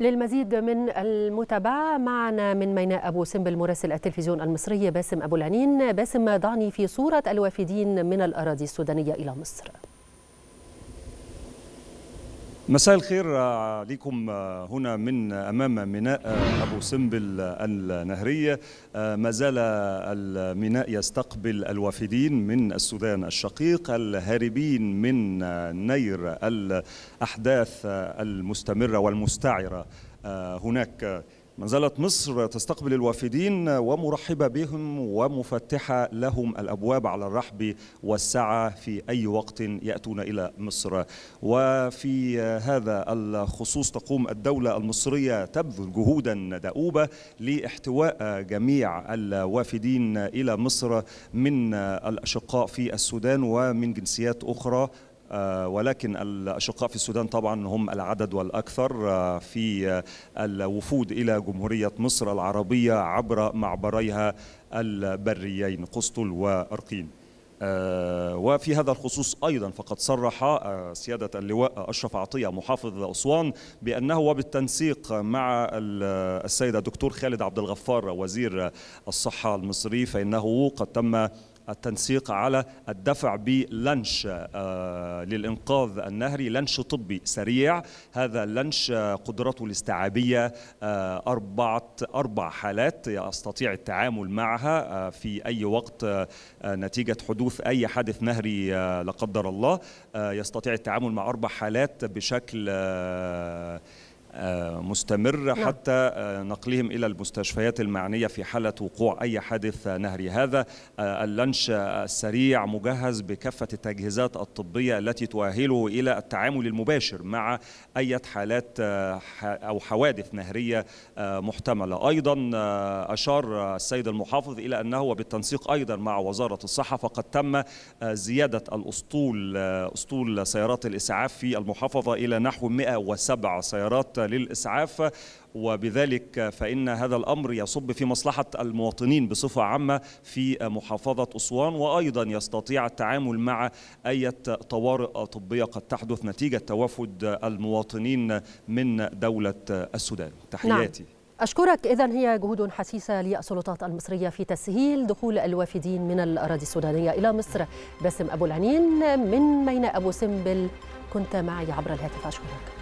للمزيد من المتابعة معنا من ميناء أبو سمبل مراسل التلفزيون المصري باسم أبو العنين باسم ضعني في صورة الوافدين من الأراضي السودانية إلى مصر مساء الخير آه، عليكم آه، هنا من آه، أمام ميناء أبو سمبل النهرية ما زال الميناء يستقبل الوافدين من السودان الشقيق الهاربين من نير الأحداث المستمرة والمستعرة هناك ما زالت مصر تستقبل الوافدين ومرحبة بهم ومفتحة لهم الأبواب على الرحب والسعة في أي وقت يأتون إلى مصر وفي هذا الخصوص تقوم الدولة المصرية تبذل جهودا دؤوبة لاحتواء جميع الوافدين إلى مصر من الأشقاء في السودان ومن جنسيات أخرى آه، ولكن الأشقاء في السودان طبعا هم العدد والأكثر آه، في آه، الوفود إلى جمهورية مصر العربية عبر معبريها البريين قسطل وأرقين وفي هذا الخصوص أيضا فقد صرح سيادة اللواء أشرف عطية محافظ أسوان بأنه وبالتنسيق مع السيد الدكتور خالد عبد الغفار وزير الصحة المصري فإنه قد تم التنسيق على الدفع بلنش آه، للإنقاذ النهري لنش طبي سريع هذا اللنش آه، قدرته الاستيعابية آه، أربعة أربع حالات يستطيع التعامل معها في أي وقت نتيجة حدوث أي حادث نهري لا قدر الله يستطيع التعامل مع أربع حالات بشكل آه، مستمر نعم. حتى آه، نقلهم إلى المستشفيات المعنية في حالة وقوع أي حادث نهري هذا آه، اللانش السريع مجهز بكافة التجهيزات الطبية التي تؤهله إلى التعامل المباشر مع أي حالات أو حوادث نهرية محتملة أيضا أشار السيد المحافظ إلى أنه وبالتنسيق أيضا مع وزارة الصحة فقد تم زيادة الأسطول أسطول سيارات الإسعاف في المحافظة إلى نحو 107 سيارات للإسعاف وبذلك فإن هذا الأمر يصب في مصلحة المواطنين بصفة عامة في محافظة أسوان وأيضا يستطيع التعامل مع أي طوارئ طبية قد تحدث نتيجة توافد المواطنين من دولة السودان تحياتي نعم. أشكرك إذا هي جهود حثيثة للسلطات المصرية في تسهيل دخول الوافدين من الأراضي السودانية إلى مصر باسم أبو العنين من ميناء أبو سمبل كنت معي عبر الهاتف أشكرك